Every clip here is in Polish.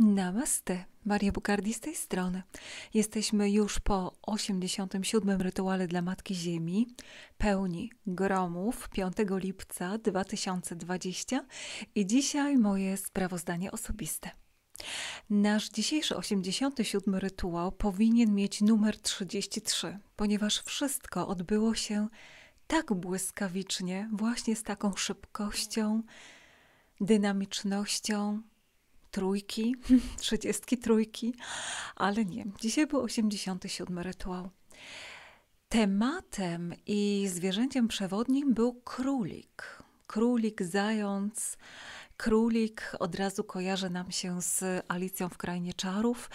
Namaste, Maria Bukardi z tej strony. Jesteśmy już po 87. rytuale dla Matki Ziemi, pełni gromów 5 lipca 2020 i dzisiaj moje sprawozdanie osobiste. Nasz dzisiejszy 87. rytuał powinien mieć numer 33, ponieważ wszystko odbyło się tak błyskawicznie, właśnie z taką szybkością, dynamicznością, trójki, trzydziestki trójki, ale nie. Dzisiaj był 87 rytuał. Tematem i zwierzęciem przewodnim był królik. Królik, zając, królik od razu kojarzy nam się z Alicją w Krainie Czarów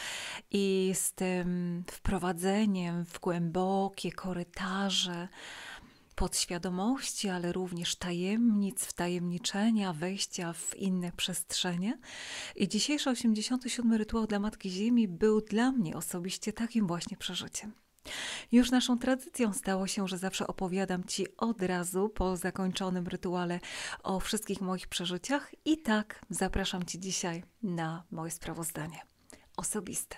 i z tym wprowadzeniem w głębokie korytarze, podświadomości, ale również tajemnic, wtajemniczenia, wejścia w inne przestrzenie. I dzisiejszy 87 rytuał dla Matki Ziemi był dla mnie osobiście takim właśnie przeżyciem. Już naszą tradycją stało się, że zawsze opowiadam Ci od razu po zakończonym rytuale o wszystkich moich przeżyciach i tak zapraszam Ci dzisiaj na moje sprawozdanie osobiste.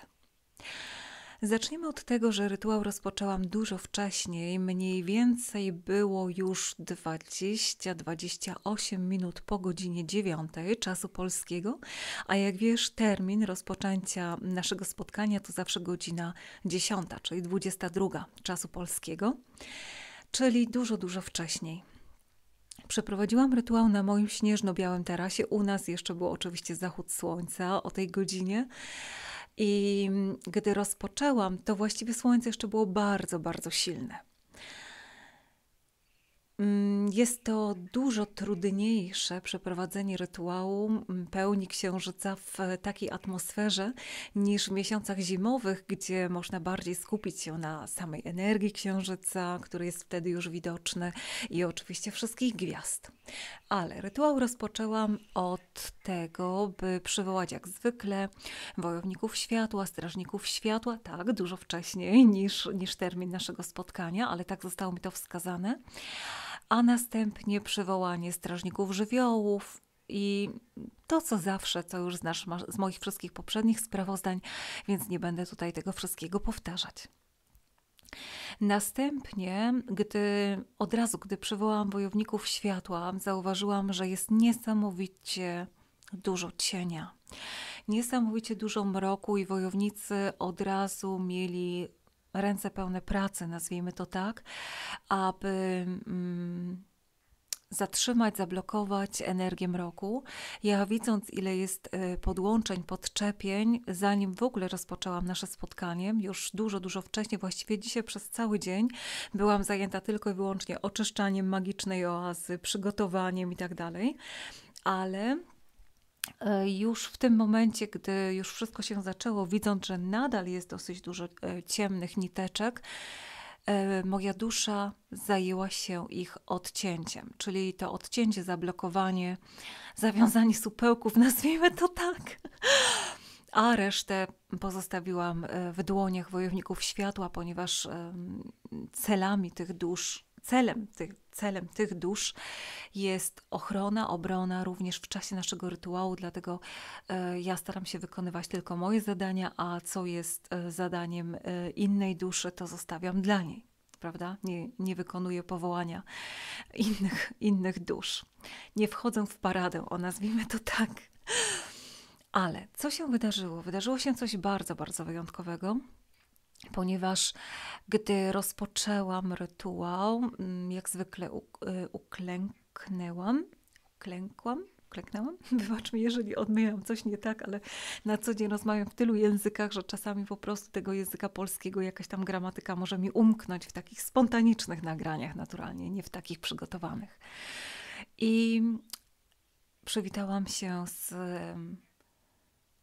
Zaczniemy od tego, że rytuał rozpoczęłam dużo wcześniej, mniej więcej było już 20-28 minut po godzinie 9 czasu polskiego, a jak wiesz, termin rozpoczęcia naszego spotkania to zawsze godzina 10, czyli 22 czasu polskiego, czyli dużo, dużo wcześniej. Przeprowadziłam rytuał na moim śnieżno-białym tarasie. U nas jeszcze był oczywiście zachód słońca o tej godzinie. I gdy rozpoczęłam, to właściwie słońce jeszcze było bardzo, bardzo silne. Mm, jest to dużo trudniejsze przeprowadzenie rytuału mm, pełni księżyca w e, takiej atmosferze niż w miesiącach zimowych, gdzie można bardziej skupić się na samej energii księżyca, który jest wtedy już widoczny i oczywiście wszystkich gwiazd. Ale rytuał rozpoczęłam od tego, by przywołać jak zwykle wojowników światła, strażników światła, tak, dużo wcześniej niż, niż termin naszego spotkania, ale tak zostało mi to wskazane a następnie przywołanie strażników żywiołów, i to, co zawsze, co już znasz z moich wszystkich poprzednich sprawozdań, więc nie będę tutaj tego wszystkiego powtarzać. Następnie, gdy od razu, gdy przywołałam wojowników światła, zauważyłam, że jest niesamowicie dużo cienia, niesamowicie dużo mroku, i wojownicy od razu mieli ręce pełne pracy, nazwijmy to tak, aby mm, zatrzymać, zablokować energię mroku. Ja widząc, ile jest y, podłączeń, podczepień, zanim w ogóle rozpoczęłam nasze spotkanie, już dużo, dużo wcześniej, właściwie dzisiaj przez cały dzień, byłam zajęta tylko i wyłącznie oczyszczaniem magicznej oazy, przygotowaniem i tak dalej, ale E, już w tym momencie, gdy już wszystko się zaczęło, widząc, że nadal jest dosyć dużo e, ciemnych niteczek, e, moja dusza zajęła się ich odcięciem, czyli to odcięcie, zablokowanie, zawiązanie supełków, nazwijmy to tak. A resztę pozostawiłam w dłoniach wojowników światła, ponieważ celami tych dusz celem tych, celem tych dusz jest ochrona, obrona również w czasie naszego rytuału, dlatego e, ja staram się wykonywać tylko moje zadania, a co jest e, zadaniem e, innej duszy, to zostawiam dla niej prawda? Nie, nie wykonuję powołania innych, innych dusz. Nie wchodzę w paradę, o nazwijmy to tak. Ale co się wydarzyło? Wydarzyło się coś bardzo, bardzo wyjątkowego ponieważ gdy rozpoczęłam rytuał, mm, jak zwykle y, uklęknęłam, klękłam, klęknęłam? Wybacz mi, jeżeli odmyłam coś nie tak, ale na co dzień rozmawiam w tylu językach, że czasami po prostu tego języka polskiego jakaś tam gramatyka może mi umknąć w takich spontanicznych nagraniach naturalnie, nie w takich przygotowanych. I przywitałam się z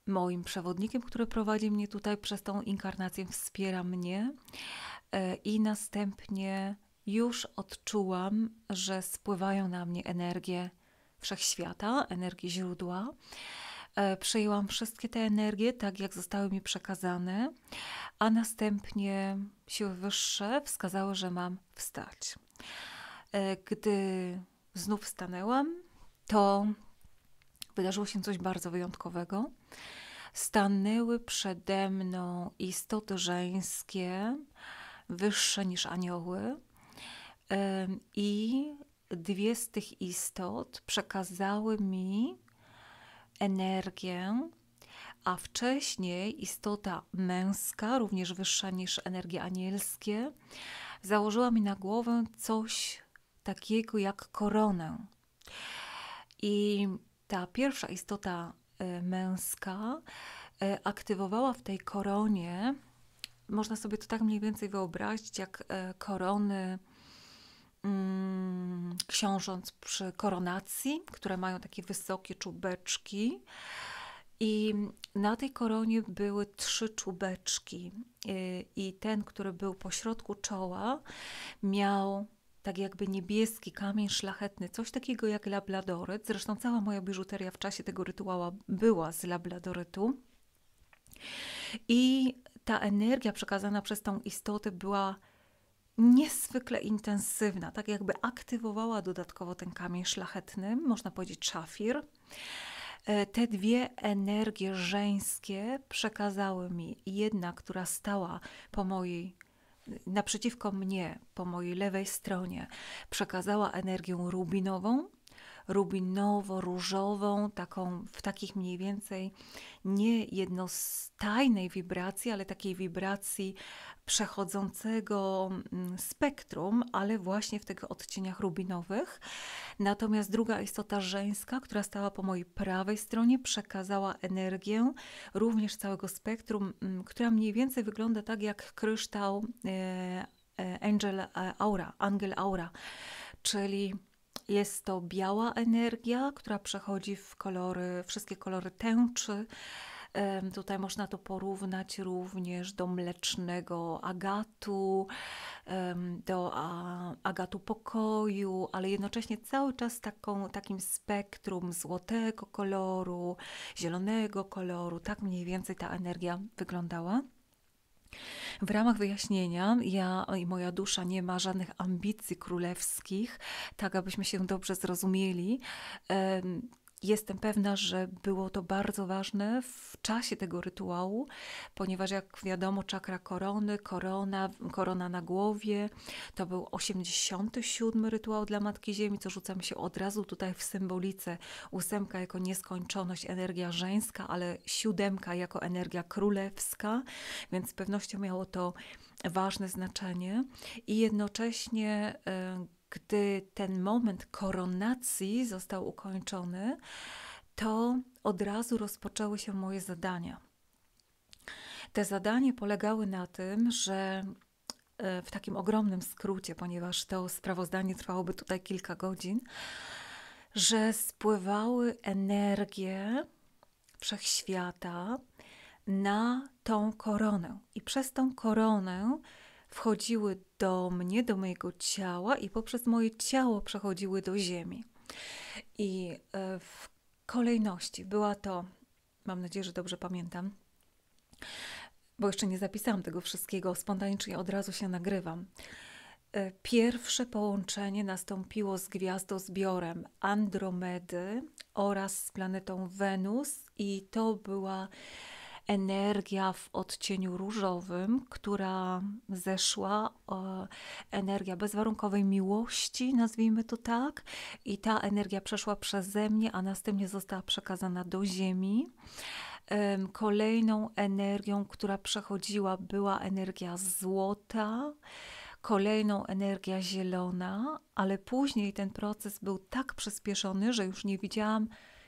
moim przewodnikiem, który prowadzi mnie tutaj przez tą inkarnację, wspiera mnie e, i następnie już odczułam, że spływają na mnie energie wszechświata, energii źródła. E, przejęłam wszystkie te energie tak, jak zostały mi przekazane, a następnie siły wyższe wskazały, że mam wstać. E, gdy znów stanęłam, to wydarzyło się coś bardzo wyjątkowego. Stanęły przede mną istoty żeńskie, wyższe niż anioły, i dwie z tych istot przekazały mi energię, a wcześniej istota męska, również wyższa niż energie anielskie, założyła mi na głowę coś takiego jak koronę. I ta pierwsza istota e, męska e, aktywowała w tej koronie, można sobie to tak mniej więcej wyobrazić, jak e, korony mm, książąt przy koronacji, które mają takie wysokie czubeczki. I na tej koronie były trzy czubeczki, i ten, który był pośrodku czoła, miał tak jakby niebieski kamień szlachetny, coś takiego jak labladoryt. Zresztą cała moja biżuteria w czasie tego rytuału była z labladorytu. I ta energia przekazana przez tą istotę była niezwykle intensywna, tak jakby aktywowała dodatkowo ten kamień szlachetny, można powiedzieć szafir. E, te dwie energie żeńskie przekazały mi jedna, która stała po mojej naprzeciwko mnie, po mojej lewej stronie, przekazała energię rubinową, rubinowo-różową, taką w takich mniej więcej nie jednostajnej wibracji, ale takiej wibracji przechodzącego mm, spektrum, ale właśnie w tych odcieniach rubinowych. Natomiast druga istota żeńska, która stała po mojej prawej stronie, przekazała energię również całego spektrum, mm, która mniej więcej wygląda tak jak kryształ e, e, Angel e, Aura, Angel Aura, czyli jest to biała energia, która przechodzi w kolory, wszystkie kolory tęczy. Tutaj można to porównać również do mlecznego agatu, do agatu pokoju, ale jednocześnie cały czas taką, takim spektrum złotego koloru, zielonego koloru. Tak mniej więcej ta energia wyglądała. W ramach wyjaśnienia ja i moja dusza nie ma żadnych ambicji królewskich, tak abyśmy się dobrze zrozumieli. Jestem pewna, że było to bardzo ważne w czasie tego rytuału, ponieważ jak wiadomo, czakra korony, korona, korona na głowie, to był 87 rytuał dla Matki Ziemi, co rzucam się od razu tutaj w symbolice. Ósemka jako nieskończoność, energia żeńska, ale siódemka jako energia królewska, więc z pewnością miało to ważne znaczenie i jednocześnie e, gdy ten moment koronacji został ukończony, to od razu rozpoczęły się moje zadania. Te zadania polegały na tym, że e, w takim ogromnym skrócie, ponieważ to sprawozdanie trwałoby tutaj kilka godzin, że spływały energie wszechświata na tą koronę. I przez tą koronę wchodziły do mnie, do mojego ciała i poprzez moje ciało przechodziły do ziemi. I e, w kolejności była to, mam nadzieję, że dobrze pamiętam, bo jeszcze nie zapisałam tego wszystkiego spontanicznie, od razu się nagrywam. E, pierwsze połączenie nastąpiło z gwiazdozbiorem Andromedy oraz z planetą Wenus, i to była energia w odcieniu różowym, która zeszła, e, energia bezwarunkowej miłości, nazwijmy to tak, i ta energia przeszła przeze mnie, a następnie została przekazana do Ziemi. Kolejną energią, która przechodziła, była energia złota kolejną energia zielona, ale później ten proces był tak przyspieszony, że już nie widziałam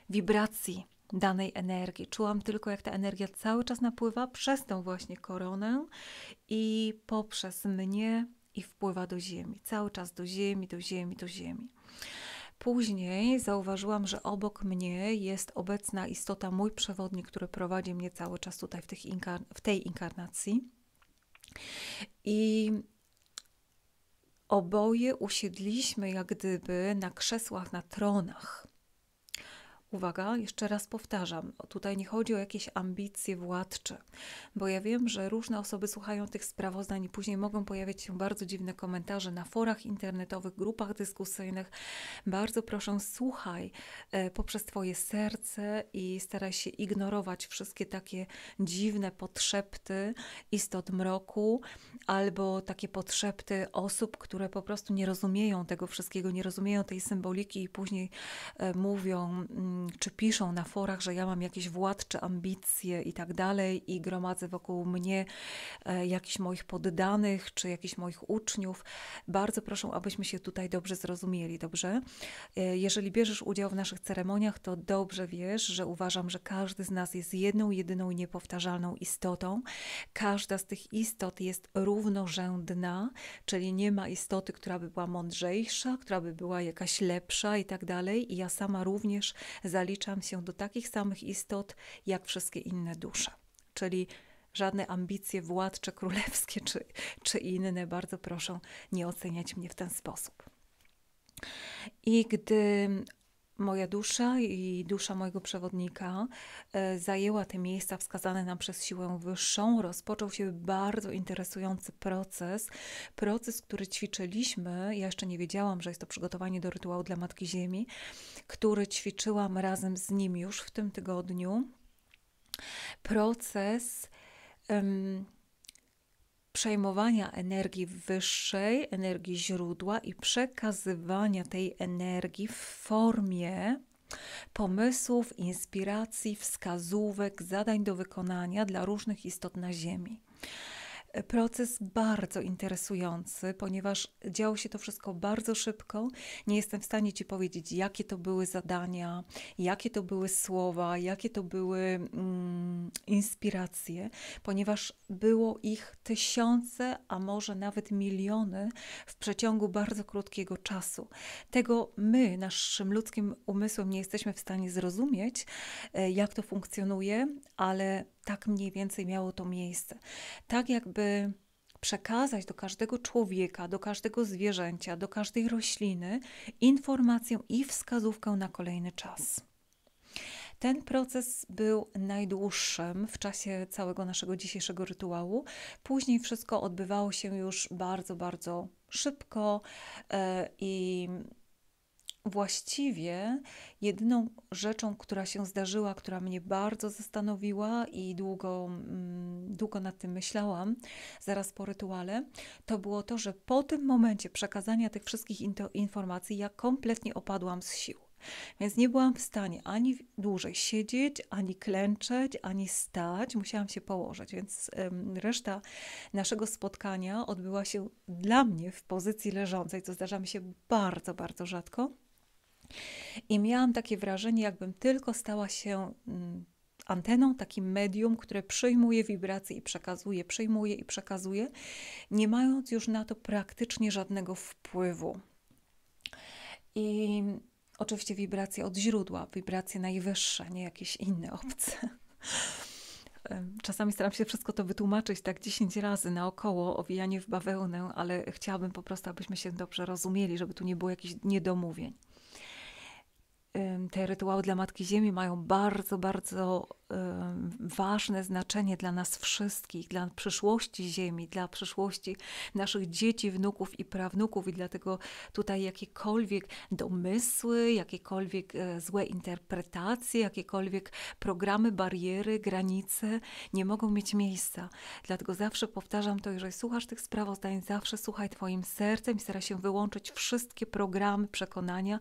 wibracji danej energii. Czułam tylko, jak ta energia cały czas napływa przez tą właśnie koronę i poprzez mnie i wpływa do ziemi. Cały czas do ziemi, do ziemi, do ziemi. Później zauważyłam, że obok mnie jest obecna istota, mój przewodnik, który prowadzi mnie cały czas tutaj w, tych inkar- w tej inkarnacji. I oboje usiedliśmy jak gdyby na krzesłach, na tronach. Uwaga, jeszcze raz powtarzam, tutaj nie chodzi o jakieś ambicje władcze, bo ja wiem, że różne osoby słuchają tych sprawozdań i później mogą pojawiać się bardzo dziwne komentarze na forach internetowych, grupach dyskusyjnych. Bardzo proszę, słuchaj e, poprzez Twoje serce i staraj się ignorować wszystkie takie dziwne potrzepty istot mroku albo takie potrzepty osób, które po prostu nie rozumieją tego wszystkiego, nie rozumieją tej symboliki i później e, mówią, mm, Mm, czy piszą na forach, że ja mam jakieś władcze ambicje i tak dalej, i gromadzę wokół mnie e, jakichś moich poddanych, czy jakichś moich uczniów. Bardzo proszę, abyśmy się tutaj dobrze zrozumieli, dobrze? E, jeżeli bierzesz udział w naszych ceremoniach, to dobrze wiesz, że uważam, że każdy z nas jest jedną, jedyną niepowtarzalną istotą. Każda z tych istot jest równorzędna, czyli nie ma istoty, która by była mądrzejsza, która by była jakaś lepsza i tak dalej. I ja sama również zaliczam się do takich samych istot jak wszystkie inne dusze. Czyli żadne ambicje władcze, królewskie czy, czy inne, bardzo proszę nie oceniać mnie w ten sposób. I gdy moja dusza i dusza mojego przewodnika e, zajęła te miejsca wskazane nam przez siłę wyższą, rozpoczął się bardzo interesujący proces. Proces, który ćwiczyliśmy, ja jeszcze nie wiedziałam, że jest to przygotowanie do rytuału dla Matki Ziemi, który ćwiczyłam razem z nim już w tym tygodniu. Proces. Um, przejmowania energii wyższej, energii źródła i przekazywania tej energii w formie pomysłów, inspiracji, wskazówek, zadań do wykonania dla różnych istot na Ziemi. Proces bardzo interesujący, ponieważ działo się to wszystko bardzo szybko. Nie jestem w stanie Ci powiedzieć, jakie to były zadania, jakie to były słowa, jakie to były mm, inspiracje, ponieważ było ich tysiące, a może nawet miliony w przeciągu bardzo krótkiego czasu. Tego my, naszym ludzkim umysłem, nie jesteśmy w stanie zrozumieć, e, jak to funkcjonuje, ale tak mniej więcej miało to miejsce. Tak jakby przekazać do każdego człowieka, do każdego zwierzęcia, do każdej rośliny informację i wskazówkę na kolejny czas. Ten proces był najdłuższym w czasie całego naszego dzisiejszego rytuału. Później wszystko odbywało się już bardzo, bardzo szybko e, i Właściwie jedyną rzeczą, która się zdarzyła, która mnie bardzo zastanowiła i długo, mm, długo nad tym myślałam, zaraz po rytuale, to było to, że po tym momencie przekazania tych wszystkich informacji ja kompletnie opadłam z sił. Więc nie byłam w stanie ani dłużej siedzieć, ani klęczeć, ani stać. Musiałam się położyć, więc reszta naszego spotkania odbyła się dla mnie w pozycji leżącej, co zdarza mi się bardzo, bardzo rzadko. I miałam takie wrażenie, jakbym tylko stała się mm, anteną, takim medium, które przyjmuje wibracje i przekazuje, przyjmuje i przekazuje, nie mając już na to praktycznie żadnego wpływu. I oczywiście wibracje od źródła, wibracje najwyższe, nie jakieś inne obce. Czasami staram się wszystko to wytłumaczyć tak 10 razy naokoło, owijanie w bawełnę, ale chciałabym po prostu, abyśmy się dobrze rozumieli, żeby tu nie było jakichś niedomówień te rytuały dla Matki Ziemi mają bardzo, bardzo ważne znaczenie dla nas wszystkich, dla przyszłości Ziemi, dla przyszłości naszych dzieci, wnuków i prawnuków, i dlatego tutaj jakiekolwiek domysły, jakiekolwiek e, złe interpretacje, jakiekolwiek programy, bariery, granice nie mogą mieć miejsca. Dlatego zawsze powtarzam to, jeżeli słuchasz tych sprawozdań, zawsze słuchaj Twoim sercem i staraj się wyłączyć wszystkie programy, przekonania,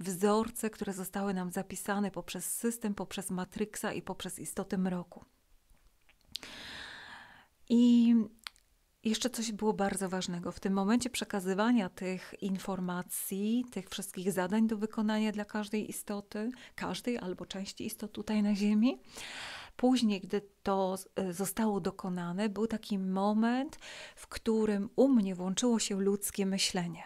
wzorce, które zostały nam zapisane poprzez system, poprzez matryksa i poprzez przez istoty mroku. I jeszcze coś było bardzo ważnego. W tym momencie przekazywania tych informacji, tych wszystkich zadań do wykonania dla każdej istoty, każdej albo części istot tutaj na Ziemi, później, gdy to e, zostało dokonane, był taki moment, w którym u mnie włączyło się ludzkie myślenie.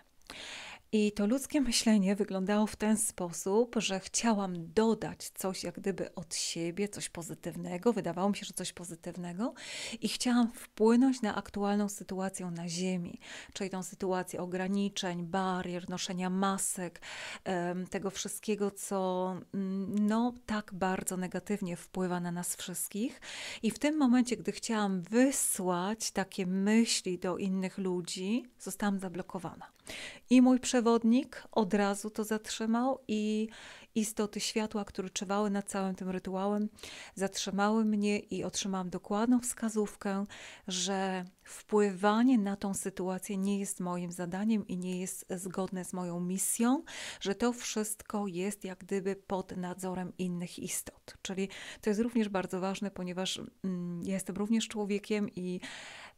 I to ludzkie myślenie wyglądało w ten sposób, że chciałam dodać coś jak gdyby od siebie, coś pozytywnego, wydawało mi się, że coś pozytywnego, i chciałam wpłynąć na aktualną sytuację na Ziemi, czyli tą sytuację ograniczeń, barier, noszenia masek, tego wszystkiego, co mm, no, tak bardzo negatywnie wpływa na nas wszystkich. I w tym momencie, gdy chciałam wysłać takie myśli do innych ludzi, zostałam zablokowana. I mój przewodnik od razu to zatrzymał, i istoty światła, które czuwały nad całym tym rytuałem, zatrzymały mnie i otrzymałam dokładną wskazówkę, że wpływanie na tą sytuację nie jest moim zadaniem i nie jest zgodne z moją misją, że to wszystko jest jak gdyby pod nadzorem innych istot. Czyli to jest również bardzo ważne, ponieważ mm, ja jestem również człowiekiem i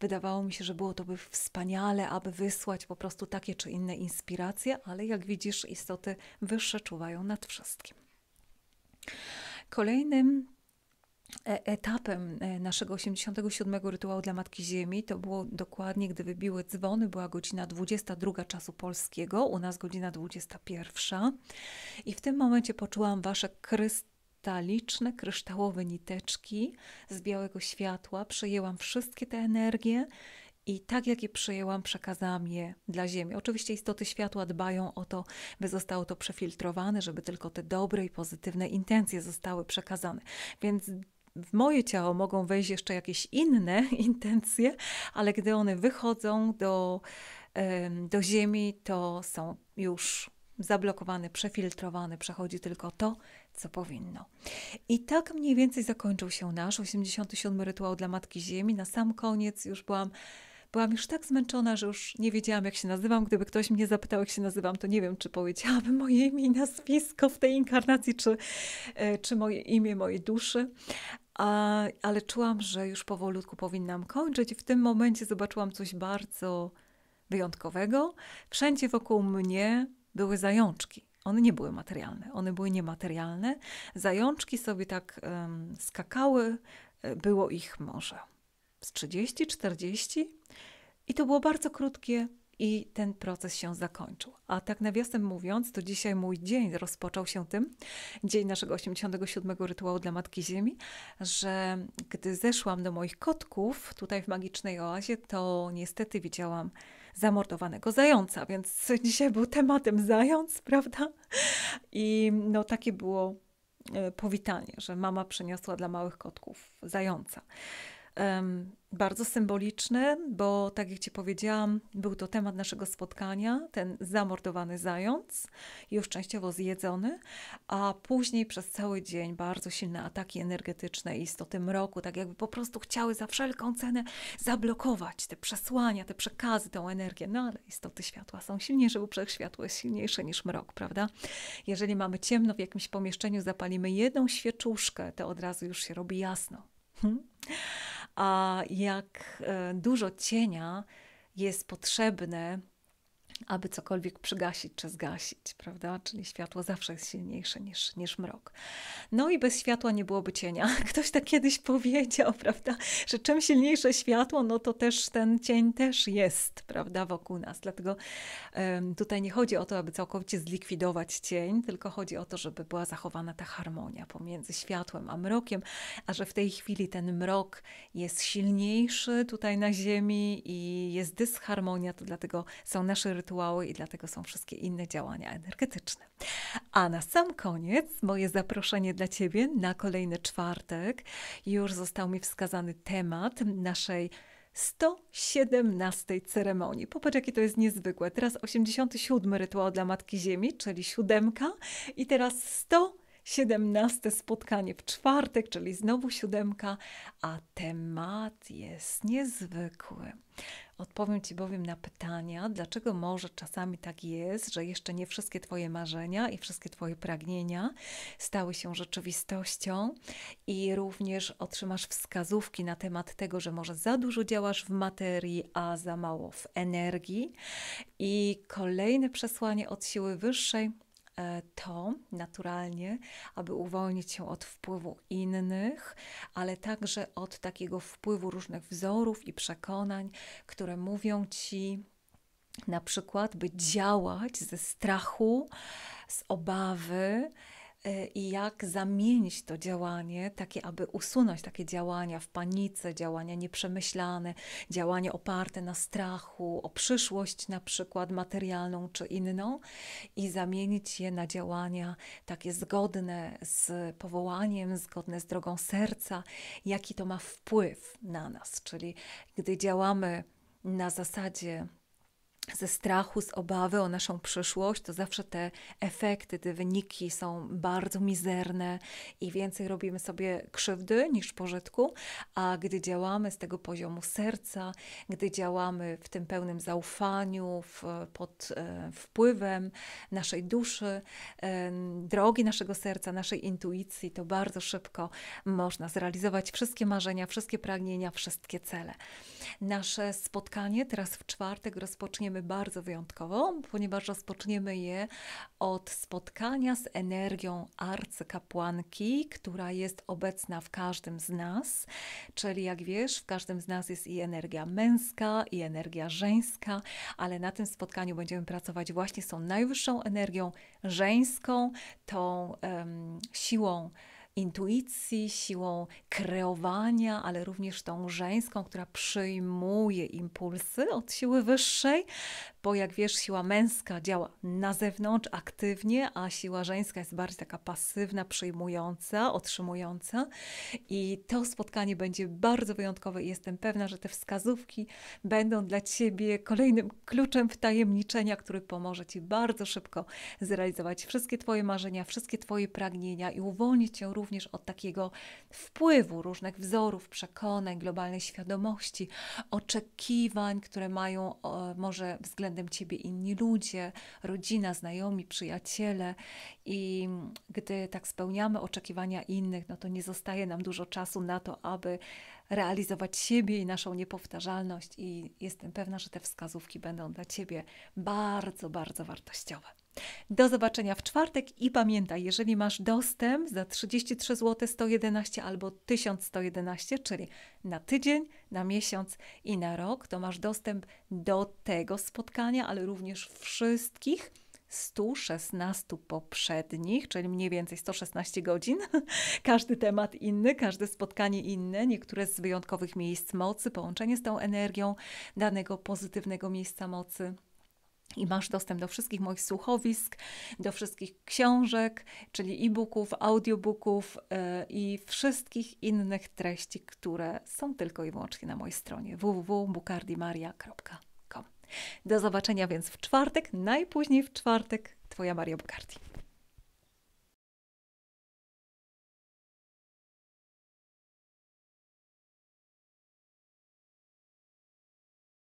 Wydawało mi się, że było to by wspaniale, aby wysłać po prostu takie czy inne inspiracje, ale jak widzisz, istoty wyższe czuwają nad wszystkim. Kolejnym e, etapem e, naszego 87. rytuału dla Matki Ziemi to było dokładnie, gdy wybiły dzwony, była godzina 22 czasu polskiego, u nas godzina 21. I w tym momencie poczułam Wasze kryst ta kryształowe niteczki z białego światła. Przejęłam wszystkie te energie i tak jak je przejęłam przekazałam je dla Ziemi. Oczywiście istoty światła dbają o to, by zostało to przefiltrowane, żeby tylko te dobre i pozytywne intencje zostały przekazane. Więc w moje ciało mogą wejść jeszcze jakieś inne intencje, ale gdy one wychodzą do, do Ziemi, to są już zablokowany, przefiltrowany, przechodzi tylko to, co powinno. I tak mniej więcej zakończył się nasz 87 rytuał dla Matki Ziemi. Na sam koniec już byłam. Byłam już tak zmęczona, że już nie wiedziałam, jak się nazywam. Gdyby ktoś mnie zapytał, jak się nazywam, to nie wiem, czy powiedziałabym moje imię i nazwisko w tej inkarnacji, czy, e, czy moje imię mojej duszy. A, ale czułam, że już powolutku powinnam kończyć. W tym momencie zobaczyłam coś bardzo wyjątkowego. Wszędzie wokół mnie były zajączki. One nie były materialne, one były niematerialne. Zajączki sobie tak um, skakały, e, było ich może z 30, 40 i to było bardzo krótkie i ten proces się zakończył. A tak nawiasem mówiąc, to dzisiaj mój dzień rozpoczął się tym, dzień naszego 87 rytuału dla Matki Ziemi, że gdy zeszłam do moich kotków tutaj w magicznej oazie, to niestety widziałam zamordowanego zająca, więc dzisiaj był tematem zając, prawda? I no takie było e, powitanie, że mama przyniosła dla małych kotków zająca bardzo symboliczny, bo tak jak Ci powiedziałam, był to temat naszego spotkania, ten zamordowany zając, już częściowo zjedzony, a później przez cały dzień bardzo silne ataki energetyczne istoty mroku, tak jakby po prostu chciały za wszelką cenę zablokować te przesłania, te przekazy, tą energię. No ale istoty światła są silniejsze, bo światło jest silniejsze niż mrok, prawda? Jeżeli mamy ciemno w jakimś pomieszczeniu, zapalimy jedną świeczuszkę, to od razu już się robi jasno. Hmm? a jak e, dużo cienia jest potrzebne aby cokolwiek przygasić czy zgasić, prawda? Czyli światło zawsze jest silniejsze niż, niż mrok. No i bez światła nie byłoby cienia. Ktoś tak kiedyś powiedział, prawda? Że czym silniejsze światło, no to też ten cień też jest, prawda, wokół nas. Dlatego um, tutaj nie chodzi o to, aby całkowicie zlikwidować cień, tylko chodzi o to, żeby była zachowana ta harmonia pomiędzy światłem a mrokiem, a że w tej chwili ten mrok jest silniejszy tutaj na Ziemi i jest dysharmonia, to dlatego są nasze rytuały rytuały i dlatego są wszystkie inne działania energetyczne. A na sam koniec moje zaproszenie dla Ciebie na kolejny czwartek. Już został mi wskazany temat naszej 117 ceremonii. Popatrz, jakie to jest niezwykłe. Teraz 87 rytuał dla Matki Ziemi, czyli siódemka, i teraz 100 17 spotkanie w czwartek, czyli znowu siódemka, a temat jest niezwykły. Odpowiem Ci bowiem na pytania, dlaczego może czasami tak jest, że jeszcze nie wszystkie Twoje marzenia i wszystkie Twoje pragnienia stały się rzeczywistością, i również otrzymasz wskazówki na temat tego, że może za dużo działasz w materii, a za mało w energii. I kolejne przesłanie od siły wyższej E, to naturalnie, aby uwolnić się od wpływu innych, ale także od takiego wpływu różnych wzorów i przekonań, które mówią ci, na przykład, by działać ze strachu, z obawy, E, i jak zamienić to działanie, takie aby usunąć takie działania w panice, działania nieprzemyślane, działania oparte na strachu, o przyszłość na przykład materialną czy inną i zamienić je na działania takie zgodne z powołaniem, zgodne z drogą serca, jaki to ma wpływ na nas, czyli gdy działamy na zasadzie ze strachu, z obawy o naszą przyszłość, to zawsze te efekty, te wyniki są bardzo mizerne i więcej robimy sobie krzywdy niż pożytku, a gdy działamy z tego poziomu serca, gdy działamy w tym pełnym zaufaniu, w, pod e, wpływem naszej duszy, e, drogi naszego serca, naszej intuicji, to bardzo szybko można zrealizować wszystkie marzenia, wszystkie pragnienia, wszystkie cele. Nasze spotkanie teraz w czwartek rozpoczniemy bardzo wyjątkową, ponieważ rozpoczniemy je od spotkania z energią arcykapłanki, która jest obecna w każdym z nas. Czyli, jak wiesz, w każdym z nas jest i energia męska, i energia żeńska, ale na tym spotkaniu będziemy pracować właśnie z tą najwyższą energią żeńską, tą um, siłą intuicji, siłą kreowania, ale również tą żeńską, która przyjmuje impulsy od siły wyższej, bo jak wiesz, siła męska działa na zewnątrz aktywnie, a siła żeńska jest bardziej taka pasywna, przyjmująca, otrzymująca. I to spotkanie będzie bardzo wyjątkowe i jestem pewna, że te wskazówki będą dla Ciebie kolejnym kluczem wtajemniczenia, który pomoże Ci bardzo szybko zrealizować wszystkie Twoje marzenia, wszystkie Twoje pragnienia i uwolnić Cię również również od takiego wpływu różnych wzorów, przekonań, globalnej świadomości, oczekiwań, które mają e, może względem ciebie inni ludzie, rodzina, znajomi, przyjaciele. I gdy tak spełniamy oczekiwania innych, no to nie zostaje nam dużo czasu na to, aby realizować siebie i naszą niepowtarzalność. I jestem pewna, że te wskazówki będą dla ciebie bardzo, bardzo wartościowe. Do zobaczenia w czwartek i pamiętaj, jeżeli masz dostęp za 33 zł 111 albo 1111, czyli na tydzień, na miesiąc i na rok, to masz dostęp do tego spotkania, ale również wszystkich 116 poprzednich, czyli mniej więcej 116 godzin. Każdy temat inny, każde spotkanie inne, niektóre z wyjątkowych miejsc mocy, połączenie z tą energią danego pozytywnego miejsca mocy i masz dostęp do wszystkich moich słuchowisk, do wszystkich książek, czyli e-booków, audiobooków e, i wszystkich innych treści, które są tylko i wyłącznie na mojej stronie www.bukardimaria.com. Do zobaczenia więc w czwartek, najpóźniej w czwartek. Twoja Maria Bukardi.